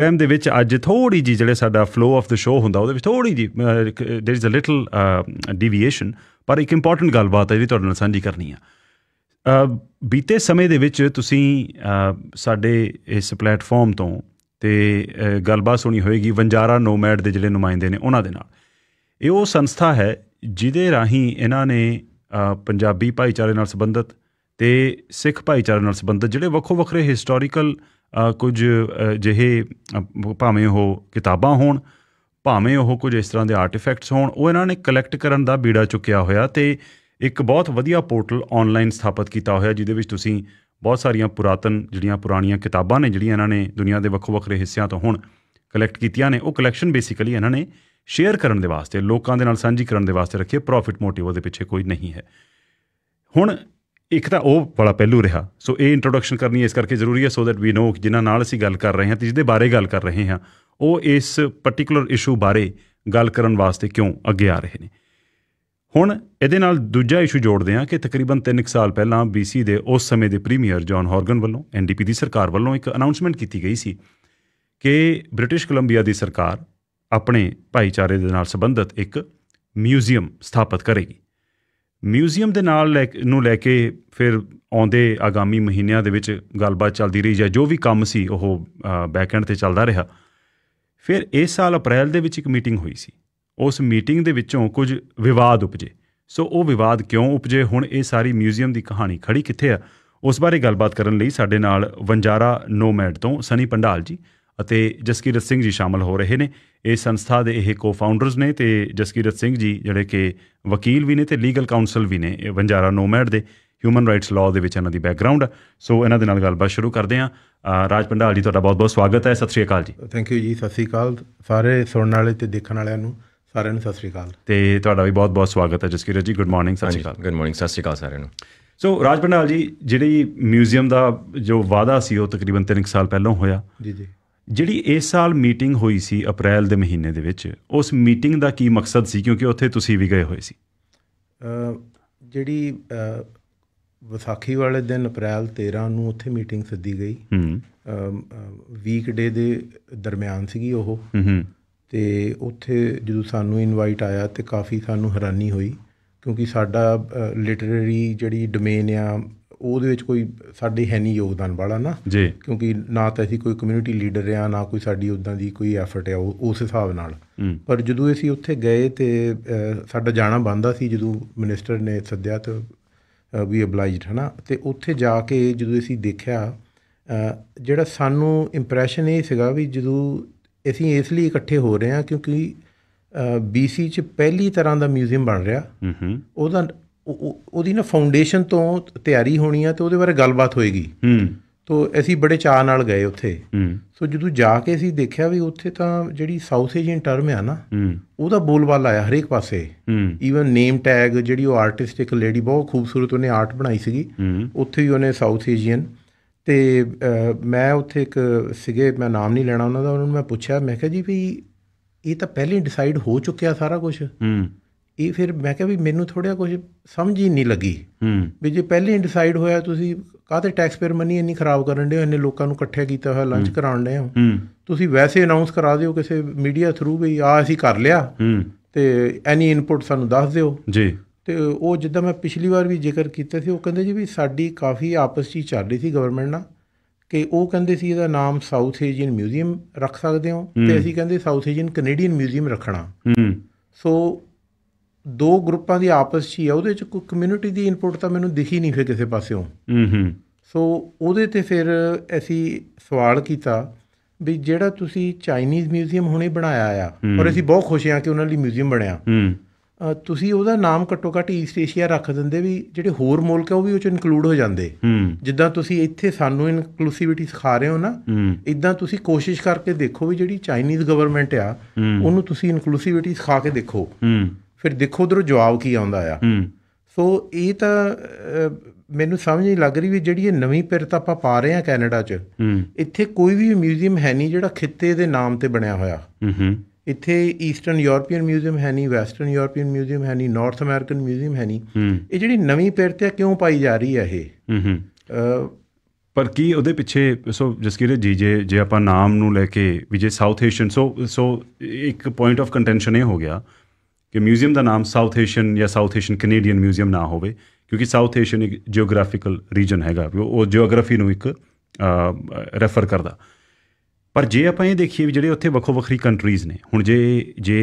Programme ਦੇ ਵਿੱਚ ਅੱਜ ਥੋੜੀ ਜੀ ਜਿਹੜੇ ਸਾਡਾ ਫਲੋ ਆਫ ਦ ਸ਼ੋਅ ਹੁੰਦਾ ਉਹਦੇ ਵਿੱਚ ਥੋੜੀ ਜੀ there is a little deviation ਪਰ ਇੱਕ ਇੰਪੋਰਟੈਂਟ ਗੱਲਬਾਤ ਹੈ ਜਿਹੜੀ ਤੁਹਾਡੇ ਨਾਲ ਸਾਂਝੀ ਕਰਨੀ ਆ ਬੀਤੇ ਸਮੇਂ ਦੇ ਵਿੱਚ ਤੁਸੀਂ ਸਾਡੇ ਇਸ ਪਲੇਟਫਾਰਮ ਤੋਂ ਤੇ ਗੱਲਬਾਤ ਸੁਣੀ ਹੋਏਗੀ ਵੰਜਾਰਾ ਨੋਮੈਡ ਦੇ ਜਿਹੜੇ ਨੁਮਾਇੰਦੇ ਨੇ ਉਹਨਾਂ ਦੇ ਨਾਲ ਇਹ ਉਹ ਸੰਸਥਾ ਹੈ ਜਿਹਦੇ ਰਾਹੀਂ ਇਹਨਾਂ ਨੇ ਪੰਜਾਬੀ ਭਾਈਚਾਰੇ ਨਾਲ ਸੰਬੰਧਿਤ ਤੇ ਸਿੱਖ ਭਾਈਚਾਰੇ ਨਾਲ ਸੰਬੰਧਿਤ ਜਿਹੜੇ ਵੱਖੋ ਵੱਖਰੇ ਹਿਸਟੋਰੀਕਲ ਕੁਝ ਜਿਹੇ ਭਾਵੇਂ ਉਹ ਕਿਤਾਬਾਂ ਹੋਣ ਭਾਵੇਂ ਉਹ ਕੁਝ ਇਸ ਤਰ੍ਹਾਂ ਦੇ ਆਰਟੀਫੈਕਟਸ ਹੋਣ ਉਹ ਇਹਨਾਂ ਨੇ ਕਲੈਕਟ ਕਰਨ ਦਾ ਬੀੜਾ ਚੁੱਕਿਆ ਹੋਇਆ ਤੇ ਇੱਕ ਬਹੁਤ ਵਧੀਆ ਪੋਰਟਲ ਆਨਲਾਈਨ ਸਥਾਪਿਤ ਕੀਤਾ ਹੋਇਆ ਜਿਹਦੇ ਵਿੱਚ ਤੁਸੀਂ ਬਹੁਤ ਸਾਰੀਆਂ ਪੁਰਾਤਨ ਜਿਹੜੀਆਂ ਪੁਰਾਣੀਆਂ ਕਿਤਾਬਾਂ ਨੇ ਜਿਹੜੀਆਂ ਇਹਨਾਂ ਨੇ ਦੁਨੀਆ ਦੇ ਵੱਖੋ-ਵੱਖਰੇ ਹਿੱਸਿਆਂ ਤੋਂ ਹੁਣ ਕਲੈਕਟ ਕੀਤੀਆਂ ਨੇ ਉਹ ਕਲੈਕਸ਼ਨ ਬੇਸਿਕਲੀ ਇਹਨਾਂ ਨੇ ਸ਼ੇਅਰ ਕਰਨ ਦੇ ਵਾਸਤੇ ਲੋਕਾਂ ਦੇ ਨਾਲ ਸਾਂਝੀ ਕਰਨ ਦੇ ਵਾਸਤੇ ਰੱਖੀ ਹੈ ਪ੍ਰੋਫਿਟ ਮੋਟਿਵ ਉਹਦੇ ਪਿੱਛੇ ਕੋਈ ਨਹੀਂ ਹੈ ਹੁਣ ਇੱਕ ਤਾਂ ਉਹ ਬੜਾ ਪਹਿਲੂ ਰਿਹਾ ਸੋ ਇਹ ਇੰਟਰੋਡਕਸ਼ਨ ਕਰਨੀ ਇਸ ਕਰਕੇ ਜ਼ਰੂਰੀ ਹੈ ਸੋ ਦੈਟ ਵੀ ਨੋ ਜਿਨ੍ਹਾਂ ਨਾਲ ਅਸੀਂ ਗੱਲ ਕਰ ਰਹੇ ਹਾਂ ਤੇ ਜਿਹਦੇ ਬਾਰੇ ਗੱਲ ਕਰ ਰਹੇ ਹਾਂ ਉਹ ਇਸ ਪਾਰਟਿਕੂਲਰ ਇਸ਼ੂ ਬਾਰੇ ਗੱਲ ਕਰਨ ਵਾਸਤੇ ਕਿਉਂ ਅੱਗੇ ਆ ਰਹੇ ਨੇ ਹੁਣ ਇਹਦੇ ਨਾਲ ਦੂਜਾ ਇਸ਼ੂ ਜੋੜਦੇ ਹਾਂ ਕਿ ਤਕਰੀਬਨ 3 ਸਾਲ ਪਹਿਲਾਂ BC ਦੇ ਉਸ ਸਮੇਂ ਦੇ ਪ੍ਰੀਮੀਅਰ ਜੌਨ ਹਾਰਗਨ ਵੱਲੋਂ NDP ਦੀ ਸਰਕਾਰ ਵੱਲੋਂ ਇੱਕ ਅਨਾਉਂਸਮੈਂਟ ਕੀਤੀ ਗਈ ਸੀ ਕਿ ਬ੍ਰਿਟਿਸ਼ ਕੋਲੰਬੀਆ ਦੀ ਸਰਕਾਰ ਆਪਣੇ ਭਾਈਚਾਰੇ ਦੇ ਨਾਲ ਸੰਬੰਧਿਤ ਇੱਕ ਮਿਊਜ਼ੀਅਮ ਸਥਾਪਿਤ ਕਰੇਗੀ ਮਿਊਜ਼ੀਅਮ ਦੇ ਨਾਲ ਨੂੰ ਲੈ ਕੇ ਫਿਰ ਆਉਂਦੇ ਆਗਾਮੀ ਮਹੀਨਿਆਂ ਦੇ ਵਿੱਚ ਗੱਲਬਾਤ ਚੱਲਦੀ ਰਹੀ ਜਾਂ ਜੋ ਵੀ ਕੰਮ ਸੀ ਉਹ ਬੈਕਐਂਡ ਤੇ ਚੱਲਦਾ ਰਿਹਾ ਫਿਰ ਇਸ ਸਾਲ ਅਪ੍ਰੈਲ ਦੇ ਵਿੱਚ ਇੱਕ ਮੀਟਿੰਗ ਹੋਈ ਸੀ ਉਸ ਮੀਟਿੰਗ ਦੇ ਵਿੱਚੋਂ ਕੁਝ ਵਿਵਾਦ ਉਪਜੇ ਸੋ ਉਹ ਵਿਵਾਦ ਕਿਉਂ ਉਪਜੇ ਹੁਣ ਇਹ ਸਾਰੀ ਮਿਊਜ਼ੀਅਮ ਦੀ ਕਹਾਣੀ ਖੜੀ ਕਿੱਥੇ ਆ ਉਸ ਬਾਰੇ ਗੱਲਬਾਤ ਕਰਨ ਲਈ ਸਾਡੇ ਨਾਲ ਵੰਜਾਰਾ ਨੋਮੈਡ ਤੋਂ ਸਨੀ ਪੰਡਾਲ ਜੀ ਅਤੇ ਜਸਕੀਰਤ ਸਿੰਘ ਜੀ ਸ਼ਾਮਲ ਹੋ ਰਹੇ ਨੇ ਇਸ ਸੰਸਥਾ ਦੇ ਇਹ ਕੋ-ਫਾਊਂਡਰਸ ਨੇ ਤੇ ਜਸਕੀਰਤ ਸਿੰਘ ਜੀ ਜਿਹੜੇ ਕਿ ਵਕੀਲ ਵੀ ਨੇ ਤੇ ਲੀਗਲ ਕਾਉਂਸਲ ਵੀ ਨੇ ਵੰਜਾਰਾ ਨੋਮੈਡ ਦੇ ਹਿਊਮਨ ਰਾਈਟਸ ਲਾਅ ਦੇ ਵਿੱਚ ਇਹਨਾਂ ਦੀ ਬੈਕਗ੍ਰਾਉਂਡ ਸੋ ਇਹਨਾਂ ਦੇ ਨਾਲ ਗੱਲਬਾਤ ਸ਼ੁਰੂ ਕਰਦੇ ਹਾਂ ਰਾਜ ਪੰਡਾਲ ਜੀ ਤੁਹਾਡਾ ਬਹੁਤ-ਬਹੁਤ ਸਵਾਗਤ ਹੈ ਸਤਿ ਸ਼੍ਰੀ ਅਕਾਲ ਜੀ ਥੈਂਕ ਯੂ ਜੀ ਸਤਿ ਸ਼੍ਰੀ ਅਕਾਲ ਸਾਰੇ ਸੁਣਨ ਵਾਲੇ ਤੇ ਦੇਖਣ ਵਾਲਿਆਂ ਨੂੰ ਸਾਰਿਆਂ ਨੂੰ ਸਤਿ ਸ਼੍ਰੀ ਅਕਾਲ ਤੇ ਤੁਹਾਡਾ ਵੀ ਬਹੁਤ-ਬਹੁਤ ਸਵਾਗਤ ਹੈ ਜਸਕੀਰਤ ਜੀ ਗੁੱਡ ਮਾਰਨਿੰਗ ਸਤਿ ਸ਼੍ਰੀ ਅਕਾਲ ਗੁੱਡ ਮਾਰਨਿੰਗ ਸਤਿ ਸ਼੍ਰੀ ਅਕਾਲ ਸਾਰਿਆਂ ਨੂੰ ਸੋ ਰਾਜ ਪੰਡਾਲ ਜੀ ਜਿਹੜੀ ਮਿਊਜ਼ੀਅਮ ਦਾ ਜੋ ਵਾਅਦਾ ਸੀ ਉਹ ਤਕਰੀਬਨ 3 ਸਾਲ ਪਹਿਲਾਂ ਹੋਇਆ ਜੀ ਜੀ ਜਿਹੜੀ ਇਸ ਸਾਲ ਮੀਟਿੰਗ ਹੋਈ ਸੀ ਅਪ੍ਰੈਲ ਦੇ ਮਹੀਨੇ ਦੇ ਵਿੱਚ ਉਸ ਮੀਟਿੰਗ ਦਾ ਕੀ ਮਕਸਦ ਸੀ ਕਿਉਂਕਿ ਉੱਥੇ ਤੁਸੀਂ ਵੀ ਗਏ ਹੋਏ ਸੀ ਜਿਹੜੀ ਵਿਸਾਖੀ ਵਾਲੇ ਦਿਨ ਅਪ੍ਰੈਲ 13 ਨੂੰ ਉੱਥੇ ਮੀਟਿੰਗ ਸੱਦੀ ਗਈ ਹੂੰ ਵੀਕ ਡੇ ਦੇ ਦਰਮਿਆਨ ਸੀਗੀ ਉਹ ਹੂੰ ਤੇ ਉੱਥੇ ਜਦੋਂ ਸਾਨੂੰ ਇਨਵਾਈਟ ਆਇਆ ਤੇ ਕਾਫੀ ਸਾਨੂੰ ਹੈਰਾਨੀ ਹੋਈ ਕਿਉਂਕਿ ਸਾਡਾ ਲਿਟਰੇਰੀ ਜਿਹੜੀ ਡੋਮੇਨ ਆ ਉਹਦੇ ਵਿੱਚ ਕੋਈ ਸਾਡੇ ਹੈ ਨਹੀਂ ਯੋਗਦਾਨ ਵਾਲਾ ਨਾ ਕਿਉਂਕਿ ਨਾ ਤਾਂ ਅਸੀਂ ਕੋਈ ਕਮਿਊਨਿਟੀ ਲੀਡਰ ਰਿਆ ਨਾ ਕੋਈ ਸਾਡੀ ਉਦਾਂ ਦੀ ਕੋਈ ਐਫਰਟ ਆ ਉਸ ਹਿਸਾਬ ਨਾਲ ਪਰ ਜਦੋਂ ਅਸੀਂ ਉੱਥੇ ਗਏ ਤੇ ਸਾਡਾ ਜਾਣਾ ਬੰਦਾ ਸੀ ਜਦੋਂ ਮਿਨਿਸਟਰ ਨੇ ਸੱਦਿਆ ਤੇ ਵੀ ਅਬਲਾਈਜਡ ਹਨਾ ਤੇ ਉੱਥੇ ਜਾ ਕੇ ਜਦੋਂ ਅਸੀਂ ਦੇਖਿਆ ਜਿਹੜਾ ਸਾਨੂੰ ਇੰਪ੍ਰੈਸ਼ਨ ਇਹ ਸੀਗਾ ਵੀ ਜਦੋਂ ਅਸੀਂ ਇਸ ਲਈ ਇਕੱਠੇ ਹੋ ਰਹੇ ਹਾਂ ਕਿਉਂਕਿ ਬੀਸੀ ਚ ਪਹਿਲੀ ਤਰ੍ਹਾਂ ਦਾ ਮਿਊਜ਼ੀਅਮ ਬਣ ਰਿਹਾ ਉਹਦਾ ਉਹਦੀ ਨਾ ਫਾਊਂਡੇਸ਼ਨ ਤੋਂ ਤਿਆਰੀ ਹੋਣੀ ਆ ਤੇ ਉਹਦੇ ਬਾਰੇ ਗੱਲਬਾਤ ਹੋਏਗੀ ਹੂੰ ਤੋ ਅਸੀਂ ਬੜੇ ਚਾਹ ਨਾਲ ਗਏ ਉੱਥੇ ਹੂੰ ਸੋ ਜਦੋਂ ਜਾ ਕੇ ਅਸੀਂ ਦੇਖਿਆ ਵੀ ਉੱਥੇ ਤਾਂ ਜਿਹੜੀ ਸਾਊਥ ਏਸ਼ੀਅਨ ਟਰਮ ਆ ਨਾ ਹੂੰ ਉਹਦਾ ਬੋਲਬਾਲ ਆਇਆ ਹਰੇਕ ਪਾਸੇ ਹੂੰ ਈਵਨ ਨੇਮ ਟੈਗ ਜਿਹੜੀ ਉਹ ਆਰਟਿਸਟ ਇੱਕ ਲੇਡੀ ਬਹੁਤ ਖੂਬਸੂਰਤ ਉਹਨੇ ਆਰਟ ਬਣਾਈ ਸੀਗੀ ਉੱਥੇ ਹੀ ਉਹਨੇ ਸਾਊਥ ਏਸ਼ੀਅਨ ਤੇ ਮੈਂ ਉੱਥੇ ਇੱਕ ਸਿਗੇ ਮੈਂ ਨਾਮ ਨਹੀਂ ਲੈਣਾ ਉਹਨਾਂ ਦਾ ਉਹਨਾਂ ਨੂੰ ਮੈਂ ਪੁੱਛਿਆ ਮੈਂ ਕਿਹਾ ਜੀ ਵੀ ਇਹ ਤਾਂ ਪਹਿਲੇ ਡਿਸਾਈਡ ਹੋ ਚੁੱਕਿਆ ਸਾਰਾ ਕੁਝ ਹੂੰ ਇਹ ਫਿਰ ਮੈਂ ਕਿਹਾ ਵੀ ਮੈਨੂੰ ਥੋੜਿਆ ਕੁਝ ਸਮਝ ਹੀ ਨਹੀਂ ਲੱਗੀ ਹੂੰ ਵੀ ਜੇ ਪਹਿਲੇ ਹੀ ਡਿਸਾਈਡ ਹੋਇਆ ਤੁਸੀਂ ਕਾਹਤੇ ਟੈਕਸ ਮਨੀ ਇੰਨੀ ਖਰਾਬ ਕਰਨ ਦੇ ਹੋ ਇੰਨੇ ਲੋਕਾਂ ਨੂੰ ਇਕੱਠੇ ਕੀਤਾ ਹੋਇਆ ਲੰਚ ਕਰਾਉਣ ਦੇ ਹੋ ਤੁਸੀਂ ਵੈਸੇ ਅਨਾਉਂਸ ਕਰਾ ਦਿਓ ਕਿਸੇ ਮੀਡੀਆ ਥਰੂ ਵੀ ਆ ਅਸੀਂ ਕਰ ਲਿਆ ਹੂੰ ਤੇ ਐਨੀ ਇਨਪੁਟ ਸਾਨੂੰ ਦੱਸ ਦਿਓ ਜੀ ਤੇ ਉਹ ਜਿੱਦਾਂ ਮੈਂ ਪਿਛਲੀ ਵਾਰ ਵੀ ਜ਼ਿਕਰ ਕੀਤਾ ਸੀ ਉਹ ਕਹਿੰਦੇ ਜੀ ਵੀ ਸਾਡੀ ਕਾਫੀ ਆਪਸ ਵਿੱਚ ਚੱਲ ਰਹੀ ਸੀ ਗਵਰਨਮੈਂਟ ਨਾਲ ਕਿ ਉਹ ਕਹਿੰਦੇ ਸੀ ਇਹਦਾ ਨਾਮ ਸਾਊਥ ਏਜੀਅਨ ਮਿਊਜ਼ੀਅਮ ਰੱਖ ਸਕਦੇ ਹੋ ਤੇ ਅਸੀਂ ਕਹਿੰਦੇ ਸਾਊਥ ਏਜੀਅਨ ਕੈਨੇਡੀਅਨ ਮਿਊਜ਼ੀਅਮ ਰੱਖਣਾ ਸੋ ਦੋ ਗਰੁੱਪਾਂ ਦੀ ਆਪਸ 'ਚ ਹੀ ਆ ਉਹਦੇ 'ਚ ਕੋਈ ਕਮਿਊਨਿਟੀ ਦੀ ਇਨਪੁਟ ਤਾਂ ਮੈਨੂੰ ਦਿਖੀ ਨਹੀਂ ਫਿਰ ਕਿਸੇ ਪਾਸਿਓਂ ਹੂੰ ਹੂੰ ਸੋ ਉਹਦੇ ਤੇ ਫਿਰ ਅਸੀਂ ਸਵਾਲ ਕੀਤਾ ਵੀ ਜਿਹੜਾ ਤੁਸੀਂ ਚਾਈਨੀਜ਼ ਮਿਊਜ਼ੀਅਮ ਹੁਣੇ ਬਣਾਇਆ ਆ ਔਰ ਅਸੀਂ ਬਹੁਤ ਖੁਸ਼ ਹਾਂ ਕਿ ਉਹਨਾਂ ਲਈ ਮਿਊਜ਼ੀਅਮ ਬਣਿਆ ਹੂੰ ਤੁਸੀਂ ਉਹਦਾ ਨਾਮ ਘੱਟੋ ਘੱਟ ਈਸਟ ਏਸ਼ੀਆ ਰੱਖ ਦਿੰਦੇ ਵੀ ਜਿਹੜੇ ਹੋਰ ਮੁਲਕ ਆ ਉਹ ਵੀ ਉਹ ਚ ਇਨਕਲੂਡ ਹੋ ਜਾਂਦੇ ਜਿੱਦਾਂ ਤੁਸੀਂ ਇੱਥੇ ਸਾਨੂੰ ਇਨਕਲੂਸਿਵਿਟੀ ਸਿਖਾ ਰਹੇ ਹੋ ਨਾ ਇਦਾਂ ਤੁਸੀਂ ਕੋਸ਼ਿਸ਼ ਕਰਕੇ ਦੇਖੋ ਵੀ ਜਿਹੜੀ ਚਾਈਨੀਜ਼ ਗਵਰਨਮੈਂਟ ਆ ਉਹਨੂੰ ਤੁਸੀਂ ਇਨਕਲੂਸਿਵਿਟੀ ਸਿਖਾ ਕੇ ਦੇਖੋ ਫਿਰ ਦੇਖੋ ਉਧਰ ਜਵਾਬ ਕੀ ਆਉਂਦਾ ਆ ਸੋ ਇਹ ਤਾਂ ਮੈਨੂੰ ਸਮਝ ਨਹੀਂ ਲੱਗ ਰਹੀ ਵੀ ਜਿਹੜੀ ਇਹ ਨਵੀਂ ਪਿਰਤ ਆਪਾਂ ਪਾ ਰਹੇ ਆ ਕੈਨੇਡਾ 'ਚ ਇੱਥੇ ਕੋਈ ਵੀ ਮਿਊਜ਼ੀਅਮ ਹੈ ਨਹੀਂ ਜਿਹੜਾ ਖਿੱਤੇ ਦੇ ਨਾਮ ਤੇ ਬਣਿਆ ਹੋਇਆ ਇੱਥੇ ਈਸਟਰਨ ਯੂਰੋਪੀਅਨ ਮਿਊਜ਼ੀਅਮ ਹੈ ਨਹੀਂ ਵੈਸਟਰਨ ਯੂਰੋਪੀਅਨ ਮਿਊਜ਼ੀਅਮ ਹੈ ਨਹੀਂ ਨਾਰਥ ਅਮਰੀਕਨ ਮਿਊਜ਼ੀਅਮ ਹੈ ਨਹੀਂ ਇਹ ਜਿਹੜੀ ਨਵੀਂ ਪਿਰਤ ਆ ਕਿਉਂ ਪਾਈ ਜਾ ਰਹੀ ਹੈ ਇਹ ਪਰ ਕੀ ਉਹਦੇ ਪਿੱਛੇ ਸੋ ਜਸਕੀਰ ਜੀ ਜੇ ਜੇ ਆਪਾਂ ਨਾਮ ਨੂੰ ਲੈ ਕੇ ਵੀ ਜੇ ਸਾਊਥ ਏਸ਼ੀਅਨ ਸੋ ਸੋ ਇੱਕ ਪੁਆਇੰਟ ਆਫ ਕੰਟੈਂਸ਼ਨ ਇਹ ਹੋ ਗਿਆ ਕਿ ਮਿਊਜ਼ੀਅਮ ਦਾ ਨਾਮ ਸਾਊਥ ਏਸ਼ੀਅਨ ਜਾਂ ਸਾਊਥ ਏਸ਼ੀਅਨ ਕੈਨੇਡੀਅਨ ਮਿਊਜ਼ੀਅਮ ਨਾ ਹੋਵੇ ਕਿਉਂਕਿ ਸਾਊਥ ਏਸ਼ੀਅਨ ਇੱਕ ਜੀਓਗ੍ਰਾਫੀਕਲ ਰੀਜਨ ਹੈਗਾ ਉਹ ਜੀਓਗ੍ਰਾਫੀ ਨੂੰ ਇੱਕ ਰੈਫਰ ਕਰਦਾ ਪਰ ਜੇ ਆਪਾਂ ਇਹ ਦੇਖੀਏ ਵੀ ਜਿਹੜੇ ਉੱਥੇ ਵੱਖੋ ਵੱਖਰੀ ਕੰਟਰੀਜ਼ ਨੇ ਹੁਣ ਜੇ ਜੇ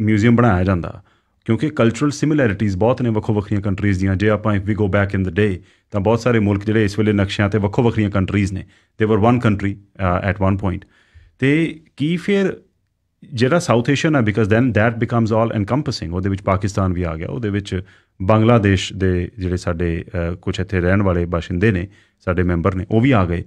ਮਿਊਜ਼ੀਅਮ ਬਣਾਇਆ ਜਾਂਦਾ ਕਿਉਂਕਿ ਕਲਚਰਲ ਸਿਮਿਲੈਰਿਟੀਜ਼ ਬਹੁਤ ਨੇ ਵੱਖੋ ਵੱਖਰੀਆਂ ਕੰਟਰੀਜ਼ ਦੀਆਂ ਜੇ ਆਪਾਂ ਇਫ ਵੀ ਗੋ ਬੈਕ ਇਨ ਦ ਡੇ ਤਾਂ ਬਹੁਤ ਸਾਰੇ ਮੁਲਕ ਜਿਹੜੇ ਇਸ ਵੇਲੇ ਨਕਸ਼ਿਆਂ ਤੇ ਵੱਖੋ ਵੱਖਰੀਆਂ ਕੰਟਰੀਜ਼ ਨੇ ਦੇ were one country at one point ਤੇ ਕੀ ਫਿਰ ਜਿਹੜਾ ਸਾਊਥ ਏਸ਼ੀਅਨ ਹੈ because then that becomes all encompassing ਉਹਦੇ ਵਿੱਚ ਪਾਕਿਸਤਾਨ ਵੀ ਆ ਗਿਆ ਉਹਦੇ ਵਿੱਚ ਬੰਗਲਾਦੇਸ਼ ਦੇ ਜਿਹੜੇ ਸਾਡੇ ਕੁਝ ਇੱਥੇ ਰਹਿਣ ਵਾਲੇ ਬਾਸ਼ਿੰਦੇ ਨੇ ਸਾਡੇ ਮੈਂਬਰ ਨੇ ਉਹ ਵੀ ਆ ਗਏ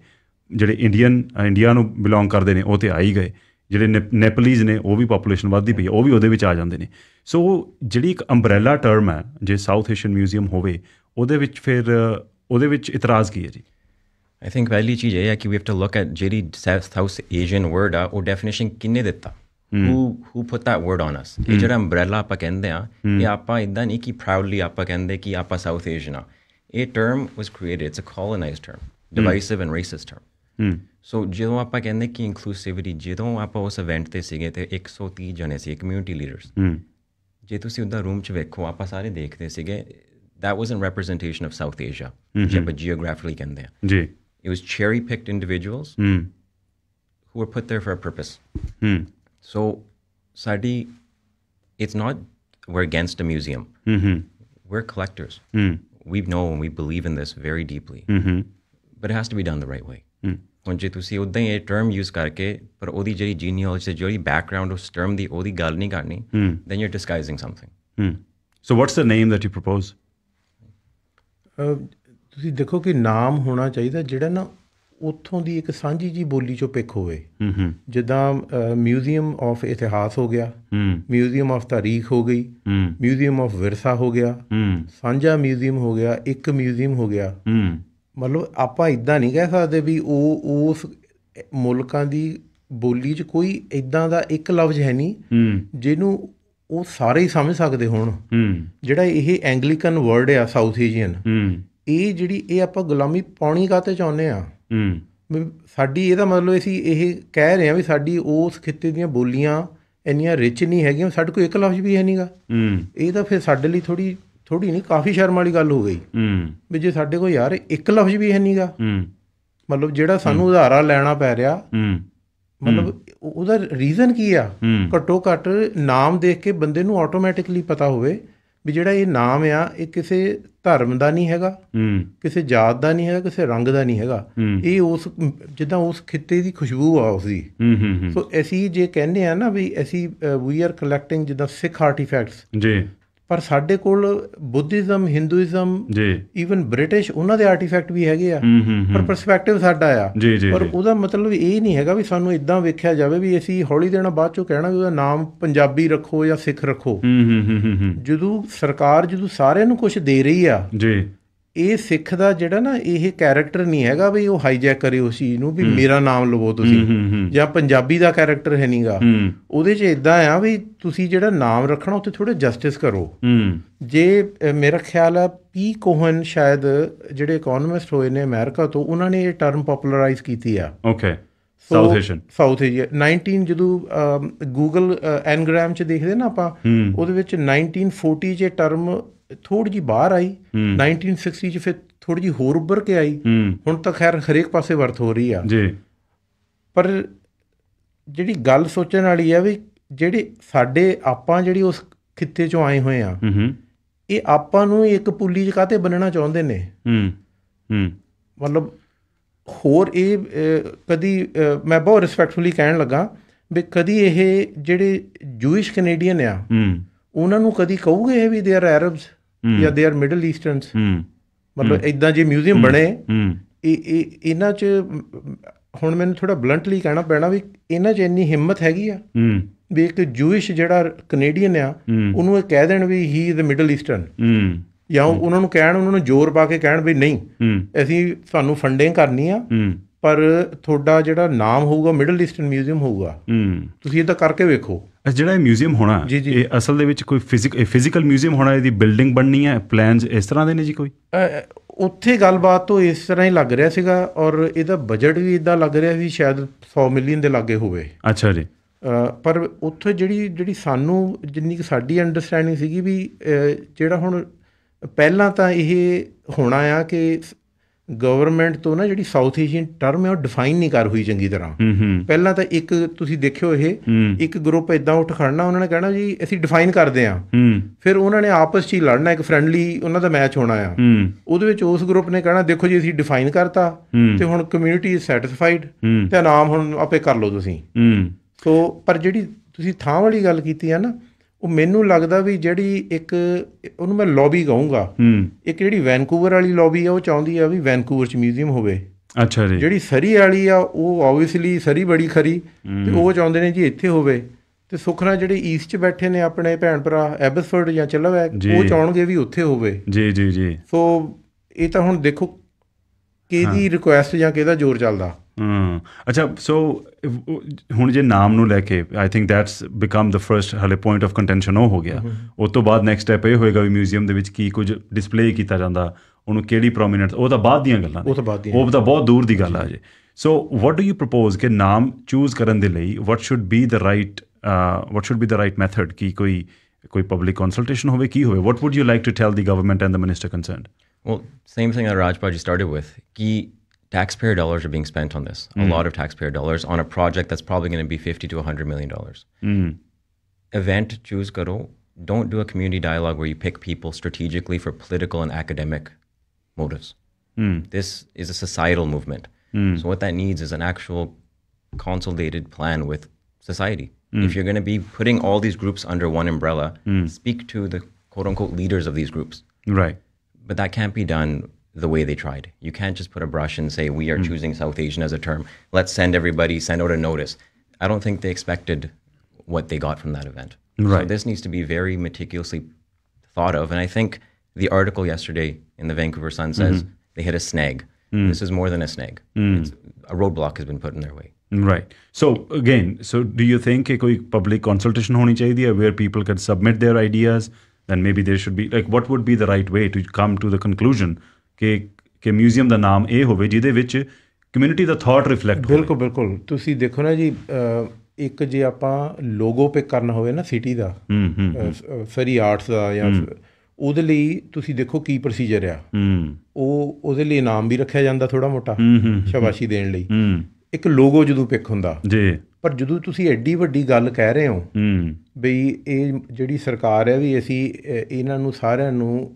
ਜਿਹੜੇ ਇੰਡੀਅਨ ਇੰਡੀਆ ਨੂੰ ਬਿਲੋਂਗ ਕਰਦੇ ਨੇ ਉਹ ਤੇ ਆ ਹੀ ਗਏ ਜਿਹੜੇ ਨੇਪਲੀਜ਼ ਨੇ ਉਹ ਵੀ ਪੋਪੂਲੇਸ਼ਨ ਵੱਧਦੀ ਪਈ ਹੈ ਉਹ ਵੀ ਉਹਦੇ ਵਿੱਚ ਆ ਜਾਂਦੇ ਨੇ ਸੋ ਜਿਹੜੀ ਇੱਕ ਅੰਬਰੇਲਾ ਟਰਮ ਹੈ ਜੇ ਸਾਊਥ ਏਸ਼ੀਅਨ ਮਿਊਜ਼ੀਅਮ ਹੋਵੇ ਉਹਦੇ ਵਿੱਚ ਫਿਰ ਉਹਦੇ ਵਿੱਚ ਇਤਰਾਜ਼ ਕੀ ਹੈ ਜੀ ਆਈ ਥਿੰਕ ਵੈਲੀ ਚੀਜ਼ ਹੈ ਕਿ we have to look at ਜਿਹੜੀ ਸਾਊਥ ਏਸ਼ੀਅਨ ਵਰਡ ਆ ਉਹ ਡੈਫੀਨੇਸ਼ਨ ਕਿੰਨੇ ਦਿੱਤਾ Who hmm. who put that word on us? ਇਹ ਜਿਹੜਾ hmm. umbrella ਆਪਾਂ ਕਹਿੰਦੇ ਆ ਇਹ ਆਪਾਂ ਇਦਾਂ ਨਹੀਂ ਕਿ proudly ਆਪਾਂ ਕਹਿੰਦੇ ਕਿ ਆਪਾਂ South ਏਸ਼ੀਅਨ ਆ ਇਹ term was created. It's a colonized term hmm. divisive and racist term So, ਜਦੋਂ ਆਪਾਂ ਕਹਿੰਦੇ ਕਿ inclusivity, ਜਦੋਂ ਆਪਾਂ ਉਸ event ਤੇ ਸੀਗੇ ਤੇ 130 ਜਣੇ ਸੀ community leaders. ਜੇ ਤੁਸੀਂ ਉਹਦਾ ਰੂਮ ਚ ਵੇਖੋ ਆਪਾਂ ਸਾਰੇ ਦੇਖਦੇ ਸੀਗੇ that wasn't representation of South Asia, mm-hmm. geographically in there. Yeah. It was cherry picked individuals mm. who were put there for a purpose. Mm. So, Sadi, it's not we're against a museum. Mm-hmm. We're collectors. Mm. We know and we believe in this very deeply. Mm-hmm. But it has to be done the right way. Mm. ਹੁਣ ਜੇ ਤੁਸੀਂ ਉਦਾਂ ਹੀ ਇਹ term use ਕਰਕੇ ਪਰ ਉਹਦੀ ਜਿਹੜੀ ਜੀਨੀਓਲੋਜੀ ਤੇ ਜਿਹੜੀ ਬੈਕਗ੍ਰਾਉਂਡ ਉਸ ਟਰਮ ਦੀ ਉਹਦੀ ਗੱਲ ਨਹੀਂ ਕਰਨੀ then you are disguising something so what's the name that you propose ਤੁਸੀਂ ਦੇਖੋ ਕਿ ਨਾਮ ਹੋਣਾ ਚਾਹੀਦਾ ਜਿਹੜਾ ਨਾ ਉੱਥੋਂ ਦੀ ਇੱਕ ਸਾਂਝੀ ਜੀ ਬੋਲੀ ਚੋਂ ਪਿਕ ਹੋਵੇ ਜਿੱਦਾਂ ਮਿਊਜ਼ੀਅਮ ਆਫ ਇਤਿਹਾਸ ਹੋ ਗਿਆ ਮਿਊਜ਼ੀਅਮ ਆਫ ਤਾਰੀਖ ਹੋ ਗਈ ਮਿਊਜ਼ੀਅਮ ਆਫ ਵਿਰਸਾ ਹੋ ਗਿਆ ਸਾਂਝਾ ਮਿਊਜ਼ੀਅਮ ਹੋ ਗਿਆ ਇੱਕ ਮਿਊਜ਼ੀਅਮ ਹੋ ਗਿਆ ਮਤਲਬ ਆਪਾਂ ਇਦਾਂ ਨਹੀਂ ਕਹਿ ਸਕਦੇ ਵੀ ਉਹ ਉਸ ਮੁਲਕਾਂ ਦੀ ਬੋਲੀ 'ਚ ਕੋਈ ਇਦਾਂ ਦਾ ਇੱਕ ਲਫ਼ਜ਼ ਹੈ ਨਹੀਂ ਜਿਹਨੂੰ ਉਹ ਸਾਰੇ ਹੀ ਸਮਝ ਸਕਦੇ ਹੋਣ ਜਿਹੜਾ ਇਹ ਐਂਗਲਿਕਨ ਵਰਡ ਆ ਸਾਊਥ ਏਸ਼ੀਅਨ ਇਹ ਜਿਹੜੀ ਇਹ ਆਪਾਂ ਗੁਲਾਮੀ ਪਾਉਣੀ ਕਾਤੇ ਚਾਹੁੰਦੇ ਆ ਹੂੰ ਸਾਡੀ ਇਹਦਾ ਮਤਲਬ ਅਸੀਂ ਇਹ ਕਹਿ ਰਹੇ ਆ ਵੀ ਸਾਡੀ ਉਸ ਖਿੱਤੇ ਦੀਆਂ ਬੋਲੀਆਂ ਇੰਨੀਆਂ ਰਿਚ ਨਹੀਂ ਹੈਗੀਆਂ ਸਾਡੇ ਕੋਲ ਇੱਕ ਲਫ਼ਜ਼ ਵੀ ਹੈ ਨਹੀਂਗਾ ਹੂੰ ਇਹ ਤਾਂ ਫਿਰ ਸਾਡੇ ਲਈ ਥੋੜੀ ਥੋੜੀ ਨਹੀਂ ਕਾਫੀ ਸ਼ਰਮ ਵਾਲੀ ਗੱਲ ਹੋ ਗਈ ਹੂੰ ਵੀ ਜੇ ਸਾਡੇ ਕੋਲ ਯਾਰ ਇੱਕ ਲਫ਼ਜ਼ ਵੀ ਹੈ ਨਹੀਂਗਾ ਹੂੰ ਮਤਲਬ ਜਿਹੜਾ ਸਾਨੂੰ ਉਧਾਰਾ ਲੈਣਾ ਪੈ ਰਿਹਾ ਹੂੰ ਮਤਲਬ ਉਹਦਾ ਰੀਜ਼ਨ ਕੀ ਆ ਘਟੋ ਘਟ ਨਾਮ ਦੇਖ ਕੇ ਬੰਦੇ ਨੂੰ ਆਟੋਮੈਟਿਕਲੀ ਪਤਾ ਹੋਵੇ ਵੀ ਜਿਹੜਾ ਇਹ ਨਾਮ ਆ ਇਹ ਕਿਸੇ ਧਰਮ ਦਾ ਨਹੀਂ ਹੈਗਾ ਹੂੰ ਕਿਸੇ ਜਾਤ ਦਾ ਨਹੀਂ ਹੈਗਾ ਕਿਸੇ ਰੰਗ ਦਾ ਨਹੀਂ ਹੈਗਾ ਇਹ ਉਸ ਜਿੱਦਾਂ ਉਸ ਖਿੱਤੇ ਦੀ ਖੁਸ਼ਬੂ ਆ ਉਸ ਦੀ ਹੂੰ ਹੂੰ ਸੋ ਅਸੀਂ ਜੇ ਕਹਿੰਦੇ ਆ ਨਾ ਵੀ ਅਸੀਂ ਵੀ ਆਰ ਕਲੈਕਟਿੰਗ ਜਿੱਦਾਂ ਸਿੱਖ ਆਰਟੀਫੈਕਟਸ ਜੀ ਪਰ ਸਾਡੇ ਕੋਲ ਬੁੱਧੀਜ਼ਮ ਹਿੰਦੂਇਜ਼ਮ ਜੀ ਇਵਨ ਬ੍ਰਿਟਿਸ਼ ਉਹਨਾਂ ਦੇ ਆਰਟੀਫੈਕਟ ਵੀ ਹੈਗੇ ਆ ਪਰ ਪਰਸਪੈਕਟਿਵ ਸਾਡਾ ਆ ਪਰ ਉਹਦਾ ਮਤਲਬ ਇਹ ਨਹੀਂ ਹੈਗਾ ਵੀ ਸਾਨੂੰ ਇਦਾਂ ਵੇਖਿਆ ਜਾਵੇ ਵੀ ਅਸੀਂ ਹੌਲੀ ਦੇਣਾ ਬਾਅਦ ਚੋਂ ਕਹਿਣਾ ਵੀ ਉਹਦਾ ਨਾਮ ਪੰਜਾਬੀ ਰੱਖੋ ਜਾਂ ਸਿੱਖ ਰੱਖੋ ਜਦੋਂ ਸਰਕਾਰ ਜਦੋਂ ਸਾਰਿਆਂ ਨੂੰ ਕੁਝ ਦੇ ਰਹੀ ਆ ਜੀ ਇਹ ਸਿੱਖ ਦਾ ਜਿਹੜਾ ਨਾ ਇਹ ਕੈਰੈਕਟਰ ਨਹੀਂ ਹੈਗਾ ਵੀ ਉਹ ਹਾਈਜੈਕ ਕਰੇ ਉਸ ਚੀਜ਼ ਨੂੰ ਵੀ ਮੇਰਾ ਨਾਮ ਲਵੋ ਤੁਸੀਂ ਜਾਂ ਪੰਜਾਬੀ ਦਾ ਕੈਰੈਕਟਰ ਹੈ ਨਹੀਂਗਾ ਉਹਦੇ 'ਚ ਇਦਾਂ ਆ ਵੀ ਤੁਸੀਂ ਜਿਹੜਾ ਨਾਮ ਰੱਖਣਾ ਉੱਥੇ ਥੋੜਾ ਜਸਟਿਸ ਕਰੋ ਜੇ ਮੇਰਾ ਖਿਆਲ ਆ ਪੀ ਕੋਹਨ ਸ਼ਾਇਦ ਜਿਹੜੇ ਇਕਨੋਮਿਸਟ ਹੋਏ ਨੇ ਅਮਰੀਕਾ ਤੋਂ ਉਹਨਾਂ ਨੇ ਇਹ ਟਰਮ ਪਪੂਲਰਾਈਜ਼ ਕੀਤੀ ਆ okay South Asian South Asia 19 ਜਦੋਂ ਗੂਗਲ ਐਨਗ੍ਰਾਮ ਚ ਦੇਖਦੇ ਨਾ ਆਪਾਂ ਉਹਦੇ ਵਿੱਚ 1940 ਚ ਟਰਮ ਥੋੜੀ ਜੀ ਬਾਹਰ ਆਈ 1960 ਚ ਫਿਰ ਥੋੜੀ ਜੀ ਹੋਰ ਉੱਭਰ ਕੇ ਆਈ ਹੁਣ ਤਾਂ ਖੈਰ ਹਰੇਕ ਪਾਸੇ ਵਰਤ ਹੋ ਰਹੀ ਆ ਜੀ ਪਰ ਜਿਹੜੀ ਗੱਲ ਸੋਚਣ ਵਾਲੀ ਆ ਵੀ ਜਿਹੜੇ ਸਾਡੇ ਆਪਾਂ ਜਿਹੜੀ ਉਸ ਖਿੱਤੇ ਚੋਂ ਆਏ ਹੋਏ ਆ ਇਹ ਆਪਾਂ ਨੂੰ ਇੱਕ ਪੁੱਲੀ ਚ ਕਾਤੇ ਬੰਨਣਾ ਚਾਹੁੰਦੇ ਨੇ ਹੂੰ ਹੂੰ ਮਤਲਬ ਹੋਰ ਇਹ ਕਦੀ ਮੈਂ ਬਹੁਤ ਰਿਸਪੈਕਟਫੁਲੀ ਕਹਿਣ ਲੱਗਾ ਵੀ ਕਦੀ ਇਹ ਜਿਹੜੇ ਜੂਇਸ਼ ਕੈਨੇਡੀਅਨ ਆ ਹੂੰ ਉਹਨਾਂ ਨੂੰ ਕਦੀ ਕਹੂਗੇ ਵੀ ਦੇ ਆਰ ਅਰਬਸ ਜਾਂ ਦੇ ਆਰ ਮਿਡਲ ਈਸਟਰਨਸ ਮਤਲਬ ਇਦਾਂ ਜੇ ਮਿਊਜ਼ੀਅਮ ਬਣੇ ਇਹ ਇਹ ਇਹਨਾਂ 'ਚ ਹੁਣ ਮੈਨੂੰ ਥੋੜਾ ਬਲੰਟਲੀ ਕਹਿਣਾ ਪੈਣਾ ਵੀ ਇਹਨਾਂ 'ਚ ਇੰਨੀ ਹਿੰਮਤ ਹੈਗੀ ਆ ਵੀ ਇੱਕ ਜੂਇਸ਼ ਜਿਹੜਾ ਕੈਨੇਡੀਅਨ ਆ ਉਹਨੂੰ ਇਹ ਕਹਿ ਦੇਣ ਵੀ ਹੀ ਇਜ਼ ਅ ਮਿਡਲ ਈਸਟਰਨ ਜਾਂ ਉਹਨਾਂ ਨੂੰ ਕਹਿਣ ਉਹਨਾਂ ਨੂੰ ਜ਼ੋਰ ਪਾ ਕੇ ਕਹਿਣ ਵੀ ਨਹੀਂ ਅਸੀਂ ਤੁਹਾਨੂੰ ਫੰਡਿੰਗ ਕਰਨੀ ਆ ਪਰ ਤੁਹਾਡਾ ਜਿਹੜਾ ਨਾਮ ਹੋਊਗਾ ਮਿਡਲ ਈਸਟਰਨ ਮਿਊਜ਼ੀਅਮ ਹੋਊਗਾ ਹੂੰ ਤੁਸੀਂ ਇਹ ਤਾਂ ਕਰਕੇ ਵੇਖੋ ਜਿਹੜਾ ਇਹ ਮਿਊਜ਼ੀਅਮ ਹੋਣਾ ਇਹ ਅਸਲ ਦੇ ਵਿੱਚ ਕੋਈ ਫਿਜ਼ੀਕਲ ਮਿਊਜ਼ੀਅਮ ਹੋਣਾ ਇਹਦੀ ਬਿਲਡਿੰਗ ਬਣਨੀ ਹੈ ਪਲਾਨਸ ਇਸ ਤਰ੍ਹਾਂ ਦੇ ਨੇ ਜੀ ਕੋਈ ਉੱਥੇ ਗੱਲਬਾਤ ਤੋਂ ਇਸ ਤਰ੍ਹਾਂ ਹੀ ਲੱਗ ਰਿਹਾ ਸੀਗਾ ਔਰ ਇਹਦਾ ਬਜਟ ਵੀ ਇਦਾਂ ਲੱਗ ਰਿਹਾ ਸੀ ਸ਼ਾਇਦ 100 ਮਿਲੀਅਨ ਦੇ ਲਾਗੇ ਹੋਵੇ ਅੱਛਾ ਜੀ ਪਰ ਉੱਥੇ ਜਿਹੜੀ ਜਿਹੜੀ ਸਾਨੂੰ ਜਿੰਨੀ ਕਿ ਸਾਡੀ ਅੰਡਰਸਟੈਂਡਿੰਗ ਸੀਗੀ ਵੀ ਜਿਹੜਾ ਹੁਣ ਪਹਿਲਾਂ ਤਾਂ ਇਹ ਹੋਣਾ ਆ ਕਿ ਗਵਰਨਮੈਂਟ ਤੋਂ ਨਾ ਜਿਹੜੀ ਸਾਊਥ ਏਸ਼ੀਅਨ ਟਰਮ ਹੈ ਉਹ ਡਿਫਾਈਨ ਨਹੀਂ ਕਰ ਹੋਈ ਚੰਗੀ ਤਰ੍ਹਾਂ ਪਹਿਲਾਂ ਤਾਂ ਇੱਕ ਤੁਸੀਂ ਦੇਖਿਓ ਇਹ ਇੱਕ ਗਰੁੱਪ ਇਦਾਂ ਉੱਠ ਖੜਨਾ ਉਹਨਾਂ ਨੇ ਕਹਿਣਾ ਜੀ ਅਸੀਂ ਡਿਫਾਈਨ ਕਰਦੇ ਆ ਫਿਰ ਉਹਨਾਂ ਨੇ ਆਪਸ 'ਚ ਹੀ ਲੜਨਾ ਇੱਕ ਫ੍ਰੈਂਡਲੀ ਉਹਨਾਂ ਦਾ ਮੈਚ ਹੋਣਾ ਆ ਉਹਦੇ ਵਿੱਚ ਉਸ ਗਰੁੱਪ ਨੇ ਕਹਿਣਾ ਦੇਖੋ ਜੀ ਅਸੀਂ ਡਿਫਾਈਨ ਕਰਤਾ ਤੇ ਹੁਣ ਕਮਿਊਨਿਟੀ ਇਜ਼ ਸੈਟੀਸਫਾਈਡ ਤੇ ਨਾਮ ਹੁਣ ਆਪੇ ਕਰ ਲਓ ਤੁਸੀਂ ਸੋ ਪਰ ਜਿਹੜੀ ਤੁਸੀਂ ਥਾਂ ਵਾਲੀ ਗੱਲ ਕੀਤੀ ਆ ਨਾ ਉਹ ਮੈਨੂੰ ਲੱਗਦਾ ਵੀ ਜਿਹੜੀ ਇੱਕ ਉਹਨੂੰ ਮੈਂ ਲੌਬੀ ਕਹੂੰਗਾ ਇੱਕ ਜਿਹੜੀ ਵੈਨਕੂਵਰ ਵਾਲੀ ਲੌਬੀ ਆ ਉਹ ਚਾਹੁੰਦੀ ਆ ਵੀ ਵੈਨਕੂਵਰ ਚ ਮਿਊਜ਼ੀਅਮ ਹੋਵੇ ਅੱਛਾ ਜੀ ਜਿਹੜੀ ਸਰੀ ਵਾਲੀ ਆ ਉਹ ਆਬਵੀਅਸਲੀ ਸਰੀ ਬੜੀ ਖਰੀ ਤੇ ਉਹ ਚਾਹੁੰਦੇ ਨੇ ਜੀ ਇੱਥੇ ਹੋਵੇ ਤੇ ਸੁਖਨਾ ਜਿਹੜੇ ਈਸਟ 'ਚ ਬੈਠੇ ਨੇ ਆਪਣੇ ਭੈਣ ਭਰਾ ਐਬਸਫੋਰਡ ਜਾਂ ਚੱਲਵੈ ਉਹ ਚਾਹਣਗੇ ਵੀ ਉੱਥੇ ਹੋਵੇ ਜੀ ਜੀ ਜੀ ਸੋ ਇਹ ਤਾਂ ਹੁਣ ਦੇਖੋ ਕਿਹਦੀ ਰਿਕੁਐਸਟ ਜਾਂ ਕਿਹਦਾ ਜ਼ੋਰ ਚੱਲਦਾ ਹਮ ਅੱਛਾ ਸੋ ਹੁਣ ਜੇ ਨਾਮ ਨੂੰ ਲੈ ਕੇ I think that's become the first ਹਲੇ ਪੁਆਇੰਟ ਆਫ ਕੰਟੈਂਸ਼ਨ ਹੋ ਗਿਆ ਉਸ ਤੋਂ ਬਾਅਦ ਨੈਕਸਟ ਸਟੈਪ ਇਹ ਹੋਏਗਾ ਵੀ ਮਿਊਜ਼ੀਅਮ ਦੇ ਵਿੱਚ ਕੀ ਕੁਝ ਡਿਸਪਲੇ ਕੀਤਾ ਜਾਂਦਾ ਉਹਨੂੰ ਕਿਹੜੀ ਪ੍ਰੋਮਿਨੈਂਟ ਉਹ ਤਾਂ ਬਾਅਦ ਦੀਆਂ ਗੱਲਾਂ ਉਹ ਤਾਂ ਬਾਅਦ ਦੀਆਂ ਉਹ ਤਾਂ ਬਹੁਤ ਦੂਰ ਦੀ ਗੱਲ ਆ ਜੇ so what do you propose ਕਿ ਨਾਮ ਚੂਜ਼ ਕਰਨ ਦੇ ਲਈ what should be the right what should be the right method ਕੀ ਕੋਈ ਕੋਈ ਪਬਲਿਕ ਕੰਸਲਟੇਸ਼ਨ ਹੋਵੇ ਕੀ ਹੋਵੇ what would you like to tell the government and the minister concerned well same thing that Rajpal ji started with ਕੀ taxpayer dollars are being spent on this, mm. a lot of taxpayer dollars on a project that's probably going to be 50 to 100 million dollars. Mm. Event choose karo. Don't do a community dialogue where you pick people strategically for political and academic motives. Mm. This is a societal movement. Mm. So what that needs is an actual consolidated plan with society. Mm. If you're going to be putting all these groups under one umbrella, mm. speak to the quote unquote leaders of these groups. Right. But that can't be done the way they tried. You can't just put a brush and say, we are mm. choosing South Asian as a term. Let's send everybody, send out a notice. I don't think they expected what they got from that event. Right. So this needs to be very meticulously thought of. And I think the article yesterday in the Vancouver Sun mm-hmm. says mm. they hit a snag. Mm. This is more than a snag. Mm. a roadblock has been put in their way. Right. So again, so do you think a public consultation honi chahiye where people can submit their ideas? Then maybe there should be like what would be the right way to come to the conclusion ਕਿ ਕਿ museum ਦਾ ਨਾਮ ਇਹ ਹੋਵੇ ਜਿਹਦੇ ਵਿੱਚ community ਦਾ thought reflect ਹੋਵੇ ਬਿਲਕੁਲ ਬਿਲਕੁਲ ਤੁਸੀਂ ਦੇਖੋ ਨਾ ਜੀ ਇੱਕ ਜੇ ਆਪਾਂ ਲੋਗੋ ਪਿਕ ਕਰਨਾ ਹੋਵੇ ਨਾ ਸਿਟੀ ਦਾ ਸਰੀ ਆਰਟਸ ਦਾ ਜਾਂ ਉਹਦੇ ਲਈ ਤੁਸੀਂ ਦੇਖੋ ਕੀ ਪ੍ਰੋਸੀਜਰ ਆ ਉਹ ਉਹਦੇ ਲਈ ਨਾਮ ਵੀ ਰੱਖਿਆ ਜਾਂਦਾ ਥੋੜਾ ਮੋਟਾ ਸ਼ਾਬਾਸ਼ੀ ਦੇਣ ਲਈ ਇੱਕ ਲੋਗੋ ਜਦੋਂ ਪਿਕ ਹੁੰਦਾ ਜੀ ਪਰ ਜਦੋਂ ਤੁਸੀਂ ਐਡੀ ਵੱਡੀ ਗੱਲ ਕਹਿ ਰਹੇ ਹੋ ਬਈ ਇਹ ਜਿਹੜੀ ਸਰਕਾਰ ਹੈ ਵੀ ਅਸੀਂ ਇਹਨਾਂ ਨੂੰ ਸਾਰਿਆਂ ਨੂੰ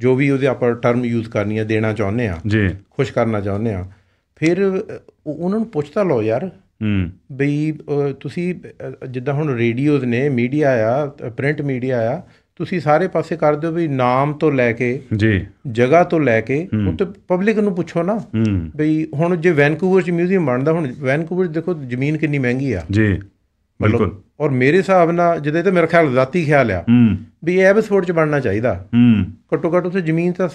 ਜੋ ਵੀ ਉਹਦੇ ਆਪਾਂ ਟਰਮ ਯੂਜ਼ ਕਰਨੀ ਹੈ ਦੇਣਾ ਚਾਹੁੰਦੇ ਆ ਜੀ ਖੁਸ਼ ਕਰਨਾ ਚਾਹੁੰਦੇ ਆ ਫਿਰ ਉਹਨਾਂ ਨੂੰ ਪੁੱਛਤਾ ਲਓ ਯਾਰ ਹੂੰ ਬਈ ਤੁਸੀਂ ਜਿੱਦਾਂ ਹੁਣ ਰੇਡੀਓਜ਼ ਨੇ ਮੀਡੀਆ ਆ ਪ੍ਰਿੰਟ ਮੀਡੀਆ ਆ ਤੁਸੀਂ ਸਾਰੇ ਪਾਸੇ ਕਰ ਦਿਓ ਵੀ ਨਾਮ ਤੋਂ ਲੈ ਕੇ ਜੀ ਜਗ੍ਹਾ ਤੋਂ ਲੈ ਕੇ ਉੱਤੇ ਪਬਲਿਕ ਨੂੰ ਪੁੱਛੋ ਨਾ ਬਈ ਹੁਣ ਜੇ ਵੈਨਕੂਵਰ ਚ ਮਿਊਜ਼ੀਅਮ ਬਣਦਾ ਹੁਣ ਵੈਨਕੂਵਰ ਦੇਖੋ ਜ਼ਮੀਨ ਕਿੰਨੀ ਮਹਿੰਗੀ ਆ ਜੀ ਬਿਲਕੁਲ ਔਰ ਮੇਰੇ ਹਿਸਾਬ ਨਾਲ ਜਿਹਦੇ ਤੇ ਮੇਰਾ ਖਿਆਲ ਜ਼ਾਤੀ ਖਿਆਲ ਆ ਵੀ ਇਹ ਐਪੀਸੋਡ ਚ ਬਣਨਾ ਚਾਹੀਦਾ ਹੂੰ ਘੱਟੋ ਘੱਟ ਉੱਥੇ ਜ਼ਮੀਨ ਤਾਂ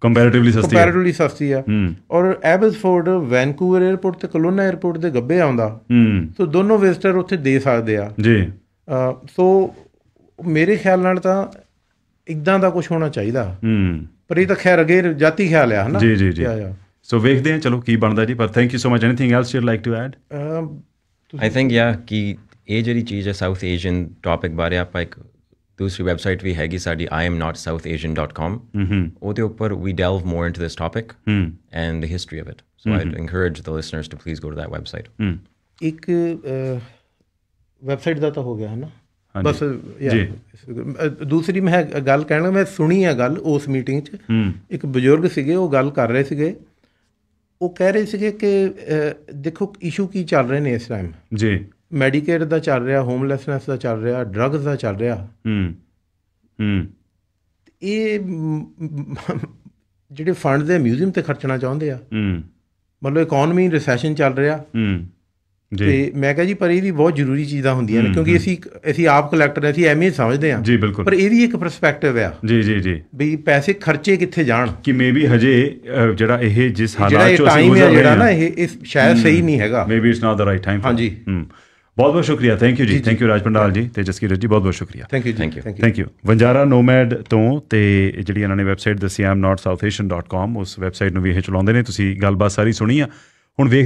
ਕੰਪੈਰੀਟਿਵਲੀ ਸਸਤੀ ਹੈ ਕੰਪੈਰੀਟਿਵਲੀ ਸਸਤੀ ਆ ਔਰ ਐਬਸਫੋਰਡ ਵੈਨਕੂਵਰ 에ਰਪੋਰਟ ਤੇ ਕਲੋਨਾ 에ਰਪੋਰਟ ਦੇ ਗੱਬੇ ਆਉਂਦਾ ਹੂੰ ਸੋ ਦੋਨੋਂ ਵਿਜ਼ਟਰ ਉੱਥੇ ਦੇ ਸਕਦੇ ਆ ਜੀ ਅ ਸੋ ਮੇਰੇ ਖਿਆਲ ਨਾਲ ਤਾਂ ਇਦਾਂ ਦਾ ਕੁਝ ਹੋਣਾ ਚਾਹੀਦਾ ਹੂੰ ਪਰ ਇਹ ਤਾਂ ਖੈਰ ਅਗੇ ਜਾਤੀ ਖਿਆਲ ਆ ਹਨਾ ਜੀ ਜੀ ਜੀ ਸੋ ਵੇਖਦੇ ਆ ਚਲੋ ਕੀ ਬਣਦਾ ਜੀ ਪਰ thank you so much anything else you like to add I think yeah ਕਿ ਇਹ ਜਿਹੜੀ ਚੀਜ਼ ਹੈ ਸਾਊਥ ਏਸ਼ੀਅਨ ਟਾਪਿਕ ਬਾਰੇ ਆਪਾਂ ਇੱਕ ਦੂਸਰੀ ਵੈਬਸਾਈਟ ਵੀ ਹੈਗੀ ਸਾਡੀ iamnotsouthasian.com ਉਹਦੇ ਉੱਪਰ ਵੀ delve more into this topic and the history of it so I encourage the listeners to please go to that website ਇੱਕ ਵੈਬਸਾਈਟ ਦਾ ਤਾਂ ਹੋ ਗਿਆ ਹੈ ਨਾ ਬਸ ਜੀ ਦੂਸਰੀ ਮੈਂ ਗੱਲ ਕਹਿਣਾ ਮੈਂ ਸੁਣੀ ਆ ਗੱਲ ਉਸ ਮੀਟਿੰਗ 'ਚ ਇੱਕ ਬਜ਼ੁਰਗ ਸੀਗੇ ਉਹ ਗੱਲ ਕਰ ਰਹੇ ਸੀਗੇ ਉਹ ਕਹਿ ਰਹੇ ਸੀਗੇ ਕਿ ਦੇਖੋ ਇਸ਼ੂ ਕੀ ਚੱਲ ਰਹੇ ਨੇ ਇਸ ਟਾਈਮ ਜੀ ਮੈਡੀਕੇਅਰ ਦਾ ਚੱਲ ਰਿਹਾ ਹੋਮਲੈਸਨੈਸ ਦਾ ਚੱਲ ਰਿਹਾ ਡਰੱਗਸ ਦਾ ਚੱਲ ਰਿਹਾ ਹੂੰ ਹੂੰ ਇਹ ਜਿਹੜੇ ਫੰਡ ਦੇ ਮਿਊਜ਼ੀਅਮ ਤੇ ਖਰਚਣਾ ਚਾਹੁੰਦੇ ਆ ਹੂੰ ਮਤਲਬ ਇਕਨੋਮੀ ਰਿਸੈਸ਼ਨ ਚੱਲ ਰਿਹਾ ਹੂੰ ਜੀ ਤੇ ਮੈਂ ਕਹਾਂ ਜੀ ਪਰ ਇਹ ਵੀ ਬਹੁਤ ਜ਼ਰੂਰੀ ਚੀਜ਼ਾਂ ਹੁੰਦੀਆਂ ਨੇ ਕਿਉਂਕਿ ਅਸੀਂ ਅਸੀਂ ਆਪ ਕਲੈਕਟਰ ਅਸੀਂ ਐਵੇਂ ਸਮਝਦੇ ਆ ਪਰ ਇਹ ਵੀ ਇੱਕ ਪਰਸਪੈਕਟਿਵ ਆ ਜੀ ਜੀ ਜੀ ਵੀ ਪੈਸੇ ਖਰਚੇ ਕਿੱਥੇ ਜਾਣ ਕਿ ਮੇਬੀ ਹਜੇ ਜਿਹੜਾ ਇਹ ਜਿਸ ਹਾਲਾਤ ਚੋਂ ਅਸੀਂ ਗੁਜ਼ਰ ਰਹੇ ਹਾਂ ਜਿਹੜਾ ਨਾ ਇਹ ਇਸ ਸ਼ਾਇਦ ਸਹੀ ਨਹੀਂ ਹੈਗਾ maybe it's not the right time ਹਾਂਜੀ ਹੂੰ ਬਹੁਤ ਬਹੁਤ ਸ਼ੁਕਰੀਆ ਥੈਂਕ ਯੂ ਜੀ ਥੈਂਕ ਯੂ ਰਾਜਪੰਡਾਲ ਜੀ ਤੇ ਜਸਕੀਰਤ ਜੀ ਬਹੁਤ ਬਹੁਤ ਸ਼ੁਕਰੀਆ thank you thank you thank you Vanjara nomad ਤੋਂ ਤੇ ਜਿਹੜੀ ਇਹਨਾਂ ਨੇ ਵੈਬਸਾਈਟ ਦੱਸੀ ਨਾਟ ਸਾਊਥ ਏਸ਼ੀਅਨ.com ਉਸ ਵੈਬਸਾਈਟ ਨੂੰ ਵੀ ਇਹ ਚਲਾਉਂਦੇ ਨੇ ਤੁਸੀਂ ਗੱਲਬਾਤ ਸਾਰੀ ਸੁਣੀ ਆ ਹੁਣ ਵੇਖ